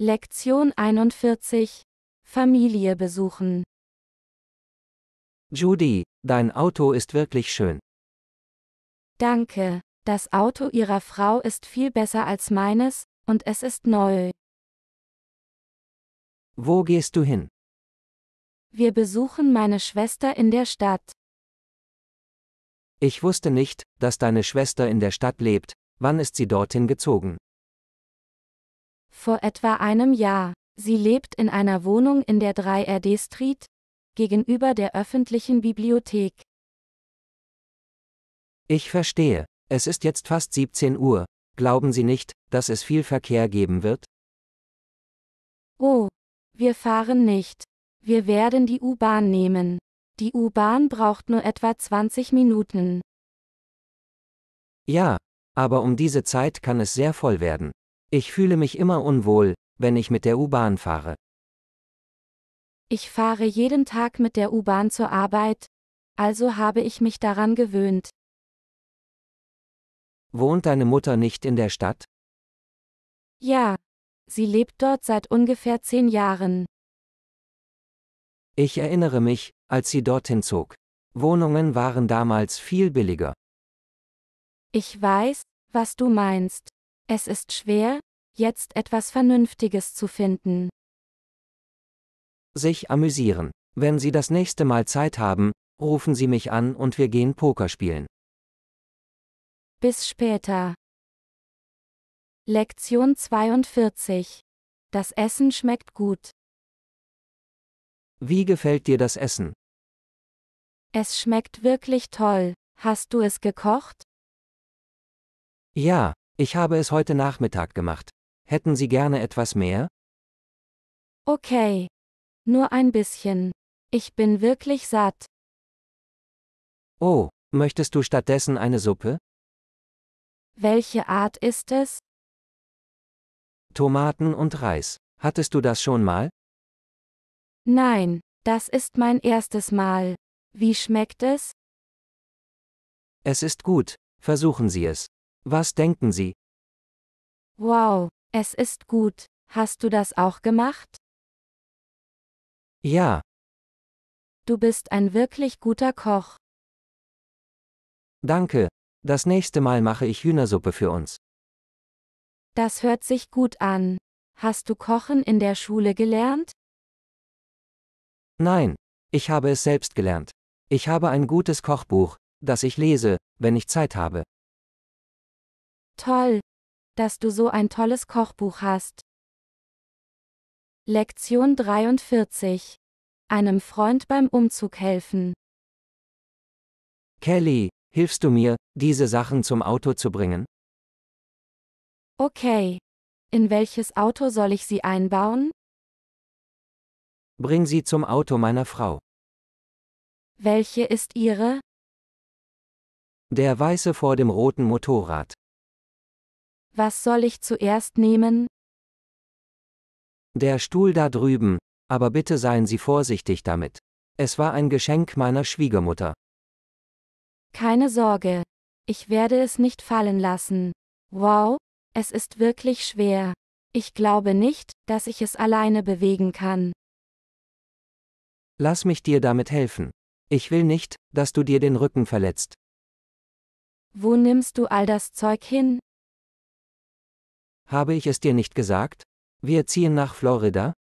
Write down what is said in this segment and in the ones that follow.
Lektion 41. Familie besuchen. Judy, dein Auto ist wirklich schön. Danke, das Auto Ihrer Frau ist viel besser als meines, und es ist neu. Wo gehst du hin? Wir besuchen meine Schwester in der Stadt. Ich wusste nicht, dass deine Schwester in der Stadt lebt, wann ist sie dorthin gezogen? vor etwa einem Jahr. Sie lebt in einer Wohnung in der 3RD Street, gegenüber der öffentlichen Bibliothek. Ich verstehe. Es ist jetzt fast 17 Uhr. Glauben Sie nicht, dass es viel Verkehr geben wird? Oh, wir fahren nicht. Wir werden die U-Bahn nehmen. Die U-Bahn braucht nur etwa 20 Minuten. Ja, aber um diese Zeit kann es sehr voll werden. Ich fühle mich immer unwohl, wenn ich mit der U-Bahn fahre. Ich fahre jeden Tag mit der U-Bahn zur Arbeit, also habe ich mich daran gewöhnt. Wohnt deine Mutter nicht in der Stadt? Ja, sie lebt dort seit ungefähr zehn Jahren. Ich erinnere mich, als sie dorthin zog. Wohnungen waren damals viel billiger. Ich weiß, was du meinst. Es ist schwer, jetzt etwas Vernünftiges zu finden. Sich amüsieren. Wenn Sie das nächste Mal Zeit haben, rufen Sie mich an und wir gehen Poker spielen. Bis später. Lektion 42. Das Essen schmeckt gut. Wie gefällt dir das Essen? Es schmeckt wirklich toll. Hast du es gekocht? Ja, ich habe es heute Nachmittag gemacht. Hätten Sie gerne etwas mehr? Okay. Nur ein bisschen. Ich bin wirklich satt. Oh, möchtest du stattdessen eine Suppe? Welche Art ist es? Tomaten und Reis. Hattest du das schon mal? Nein, das ist mein erstes Mal. Wie schmeckt es? Es ist gut, versuchen Sie es. Was denken Sie? Wow, es ist gut. Hast du das auch gemacht? Ja. Du bist ein wirklich guter Koch. Danke. Das nächste Mal mache ich Hühnersuppe für uns. Das hört sich gut an. Hast du Kochen in der Schule gelernt? Nein, ich habe es selbst gelernt. Ich habe ein gutes Kochbuch, das ich lese, wenn ich Zeit habe. Toll, dass du so ein tolles Kochbuch hast. Lektion 43. Einem Freund beim Umzug helfen. Kelly, hilfst du mir, diese Sachen zum Auto zu bringen? Okay. In welches Auto soll ich sie einbauen? Bring sie zum Auto meiner Frau. Welche ist ihre? Der weiße vor dem roten Motorrad. Was soll ich zuerst nehmen? Der Stuhl da drüben, aber bitte seien Sie vorsichtig damit. Es war ein Geschenk meiner Schwiegermutter. Keine Sorge. Ich werde es nicht fallen lassen. Wow, es ist wirklich schwer. Ich glaube nicht, dass ich es alleine bewegen kann. Lass mich dir damit helfen. Ich will nicht, dass du dir den Rücken verletzt. Wo nimmst du all das Zeug hin? Habe ich es dir nicht gesagt? Wir ziehen nach Florida?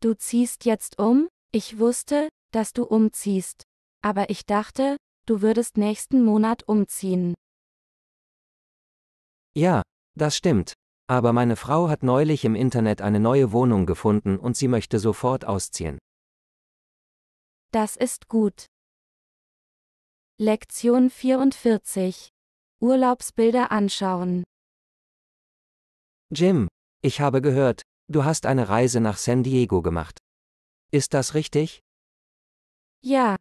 Du ziehst jetzt um? Ich wusste, dass du umziehst. Aber ich dachte, du würdest nächsten Monat umziehen. Ja, das stimmt. Aber meine Frau hat neulich im Internet eine neue Wohnung gefunden und sie möchte sofort ausziehen. Das ist gut. Lektion 44. Urlaubsbilder anschauen. Jim, ich habe gehört, du hast eine Reise nach San Diego gemacht. Ist das richtig? Ja,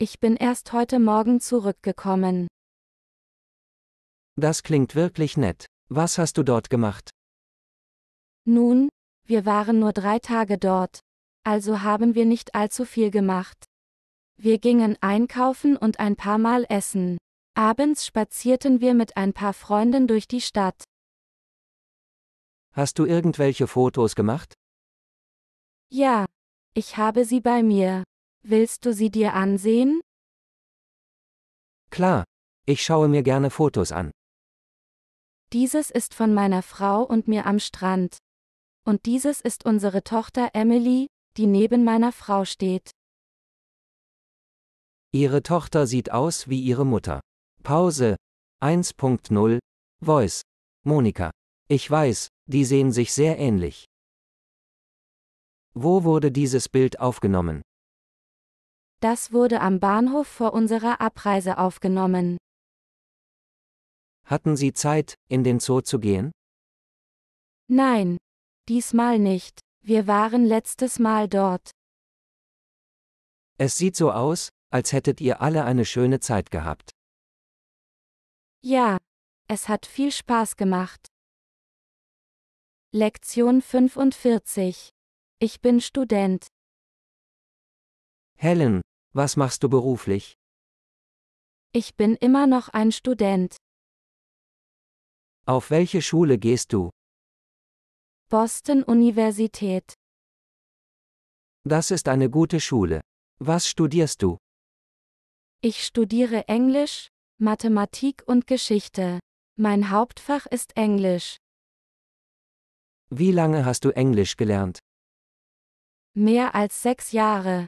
ich bin erst heute Morgen zurückgekommen. Das klingt wirklich nett. Was hast du dort gemacht? Nun, wir waren nur drei Tage dort, also haben wir nicht allzu viel gemacht. Wir gingen einkaufen und ein paar Mal essen. Abends spazierten wir mit ein paar Freunden durch die Stadt. Hast du irgendwelche Fotos gemacht? Ja, ich habe sie bei mir. Willst du sie dir ansehen? Klar, ich schaue mir gerne Fotos an. Dieses ist von meiner Frau und mir am Strand. Und dieses ist unsere Tochter Emily, die neben meiner Frau steht. Ihre Tochter sieht aus wie ihre Mutter. Pause 1.0 Voice Monika ich weiß, die sehen sich sehr ähnlich. Wo wurde dieses Bild aufgenommen? Das wurde am Bahnhof vor unserer Abreise aufgenommen. Hatten Sie Zeit, in den Zoo zu gehen? Nein, diesmal nicht. Wir waren letztes Mal dort. Es sieht so aus, als hättet ihr alle eine schöne Zeit gehabt. Ja, es hat viel Spaß gemacht. Lektion 45. Ich bin Student. Helen, was machst du beruflich? Ich bin immer noch ein Student. Auf welche Schule gehst du? Boston Universität. Das ist eine gute Schule. Was studierst du? Ich studiere Englisch, Mathematik und Geschichte. Mein Hauptfach ist Englisch. Wie lange hast du Englisch gelernt? Mehr als sechs Jahre.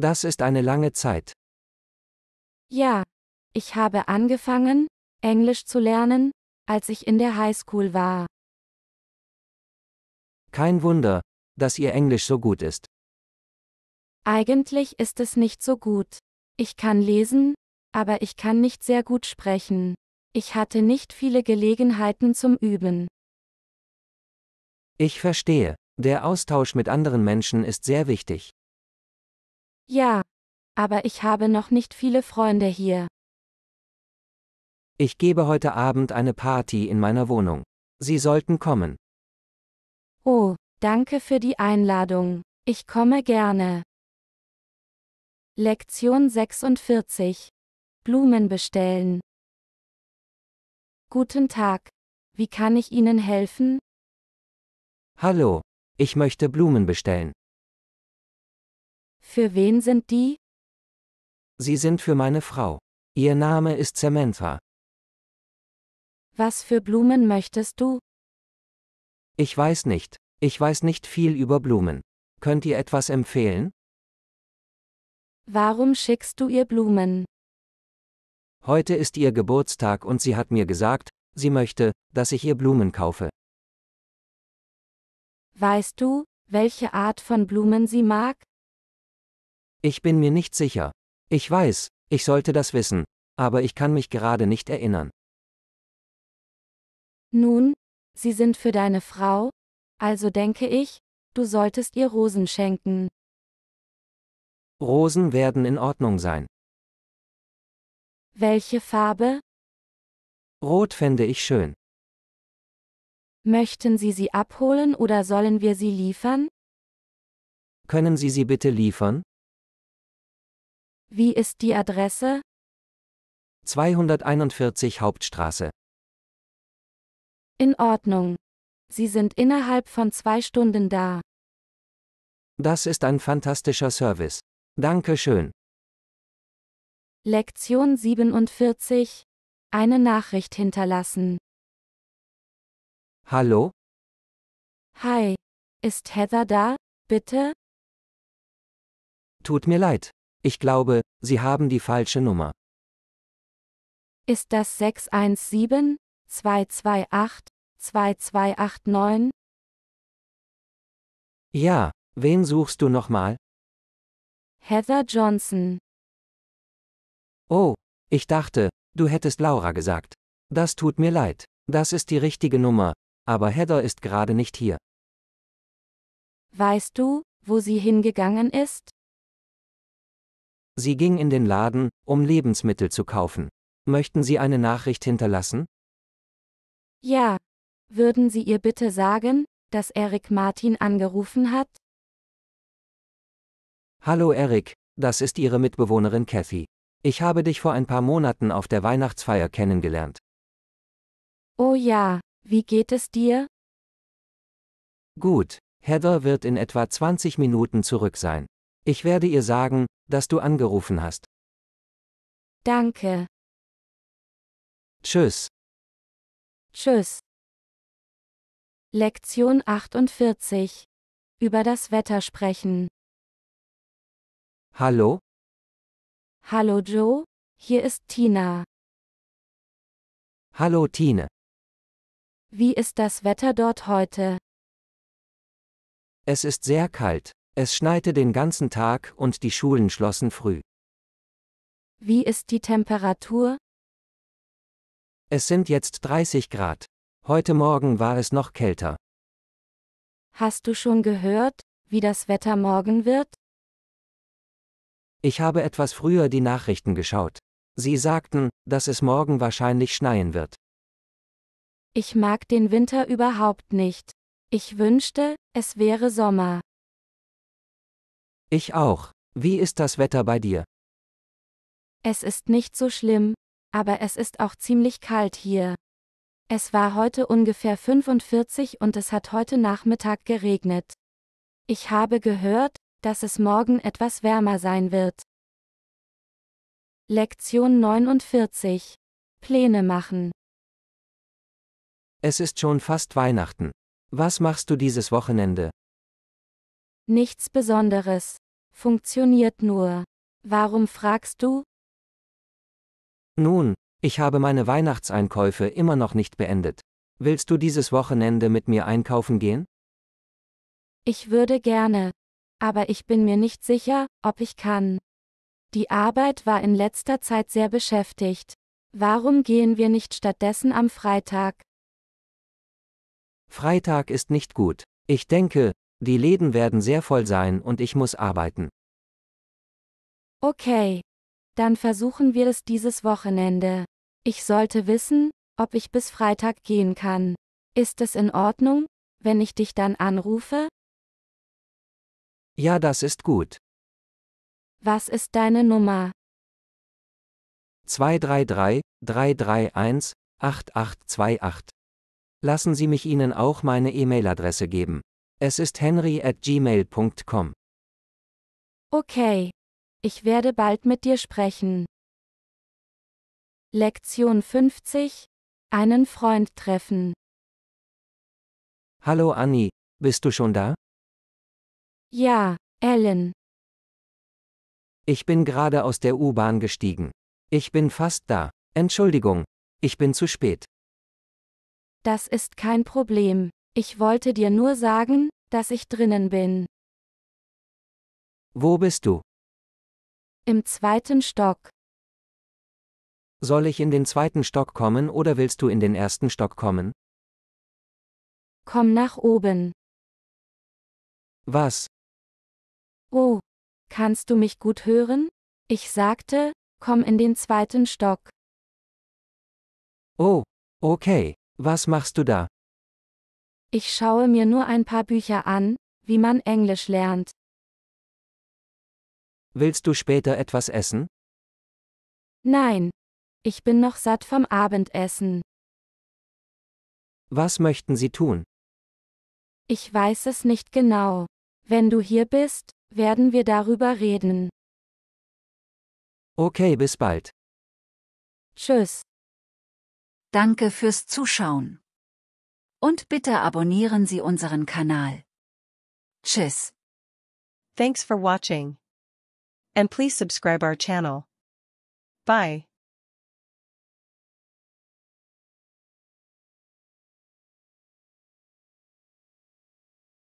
Das ist eine lange Zeit. Ja, ich habe angefangen, Englisch zu lernen, als ich in der Highschool war. Kein Wunder, dass ihr Englisch so gut ist. Eigentlich ist es nicht so gut. Ich kann lesen, aber ich kann nicht sehr gut sprechen. Ich hatte nicht viele Gelegenheiten zum Üben. Ich verstehe. Der Austausch mit anderen Menschen ist sehr wichtig. Ja, aber ich habe noch nicht viele Freunde hier. Ich gebe heute Abend eine Party in meiner Wohnung. Sie sollten kommen. Oh, danke für die Einladung. Ich komme gerne. Lektion 46. Blumen bestellen. Guten Tag. Wie kann ich Ihnen helfen? Hallo, ich möchte Blumen bestellen. Für wen sind die? Sie sind für meine Frau. Ihr Name ist Samantha. Was für Blumen möchtest du? Ich weiß nicht. Ich weiß nicht viel über Blumen. Könnt ihr etwas empfehlen? Warum schickst du ihr Blumen? Heute ist ihr Geburtstag und sie hat mir gesagt, sie möchte, dass ich ihr Blumen kaufe. Weißt du, welche Art von Blumen sie mag? Ich bin mir nicht sicher. Ich weiß, ich sollte das wissen, aber ich kann mich gerade nicht erinnern. Nun, sie sind für deine Frau, also denke ich, du solltest ihr Rosen schenken. Rosen werden in Ordnung sein. Welche Farbe? Rot fände ich schön. Möchten Sie sie abholen oder sollen wir sie liefern? Können Sie sie bitte liefern? Wie ist die Adresse? 241 Hauptstraße. In Ordnung. Sie sind innerhalb von zwei Stunden da. Das ist ein fantastischer Service. Dankeschön. Lektion 47. Eine Nachricht hinterlassen. Hallo? Hi, ist Heather da, bitte? Tut mir leid. Ich glaube, Sie haben die falsche Nummer. Ist das 617 228 2289? Ja, wen suchst du nochmal? Heather Johnson. Oh, ich dachte, du hättest Laura gesagt. Das tut mir leid. Das ist die richtige Nummer, aber Heather ist gerade nicht hier. Weißt du, wo sie hingegangen ist? Sie ging in den Laden, um Lebensmittel zu kaufen. Möchten Sie eine Nachricht hinterlassen? Ja. Würden Sie ihr bitte sagen, dass Eric Martin angerufen hat? Hallo Eric, das ist Ihre Mitbewohnerin Kathy. Ich habe dich vor ein paar Monaten auf der Weihnachtsfeier kennengelernt. Oh ja, wie geht es dir? Gut, Heather wird in etwa 20 Minuten zurück sein. Ich werde ihr sagen, dass du angerufen hast. Danke. Tschüss. Tschüss. Lektion 48. Über das Wetter sprechen. Hallo? Hallo Joe, hier ist Tina. Hallo Tine. Wie ist das Wetter dort heute? Es ist sehr kalt. Es schneite den ganzen Tag und die Schulen schlossen früh. Wie ist die Temperatur? Es sind jetzt 30 Grad. Heute Morgen war es noch kälter. Hast du schon gehört, wie das Wetter morgen wird? Ich habe etwas früher die Nachrichten geschaut. Sie sagten, dass es morgen wahrscheinlich schneien wird. Ich mag den Winter überhaupt nicht. Ich wünschte, es wäre Sommer. Ich auch. Wie ist das Wetter bei dir? Es ist nicht so schlimm, aber es ist auch ziemlich kalt hier. Es war heute ungefähr 45 und es hat heute Nachmittag geregnet. Ich habe gehört, dass es morgen etwas wärmer sein wird. Lektion 49. Pläne machen. Es ist schon fast Weihnachten. Was machst du dieses Wochenende? Nichts Besonderes. Funktioniert nur. Warum fragst du? Nun, ich habe meine Weihnachtseinkäufe immer noch nicht beendet. Willst du dieses Wochenende mit mir einkaufen gehen? Ich würde gerne. Aber ich bin mir nicht sicher, ob ich kann. Die Arbeit war in letzter Zeit sehr beschäftigt. Warum gehen wir nicht stattdessen am Freitag? Freitag ist nicht gut. Ich denke, die Läden werden sehr voll sein und ich muss arbeiten. Okay. Dann versuchen wir es dieses Wochenende. Ich sollte wissen, ob ich bis Freitag gehen kann. Ist es in Ordnung, wenn ich dich dann anrufe? Ja, das ist gut. Was ist deine Nummer? 233 331 8828 Lassen Sie mich Ihnen auch meine E-Mail-Adresse geben. Es ist henry at gmail.com. Okay. Ich werde bald mit dir sprechen. Lektion 50. Einen Freund treffen. Hallo Anni, bist du schon da? Ja, Ellen. Ich bin gerade aus der U-Bahn gestiegen. Ich bin fast da. Entschuldigung, ich bin zu spät. Das ist kein Problem. Ich wollte dir nur sagen, dass ich drinnen bin. Wo bist du? Im zweiten Stock. Soll ich in den zweiten Stock kommen oder willst du in den ersten Stock kommen? Komm nach oben. Was? Oh, kannst du mich gut hören? Ich sagte, komm in den zweiten Stock. Oh, okay. Was machst du da? Ich schaue mir nur ein paar Bücher an, wie man Englisch lernt. Willst du später etwas essen? Nein. Ich bin noch satt vom Abendessen. Was möchten Sie tun? Ich weiß es nicht genau. Wenn du hier bist, werden wir darüber reden. Okay, bis bald. Tschüss. Danke fürs Zuschauen. Und bitte abonnieren Sie unseren Kanal. Tschüss. Thanks for watching. And please subscribe our channel. Bye.